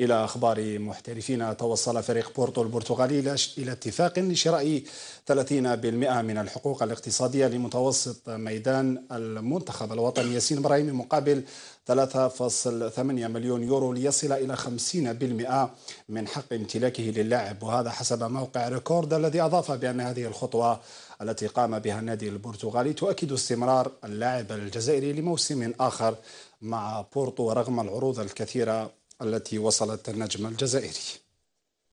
إلى أخبار محترفين توصل فريق بورتو البرتغالي إلى اتفاق لشراء 30% من الحقوق الاقتصادية لمتوسط ميدان المنتخب الوطني ياسين إبراهيم مقابل 3.8 مليون يورو ليصل إلى 50% من حق امتلاكه للاعب وهذا حسب موقع ريكورد الذي أضاف بأن هذه الخطوة التي قام بها النادي البرتغالي تؤكد استمرار اللاعب الجزائري لموسم آخر مع بورتو رغم العروض الكثيرة التي وصلت النجم الجزائري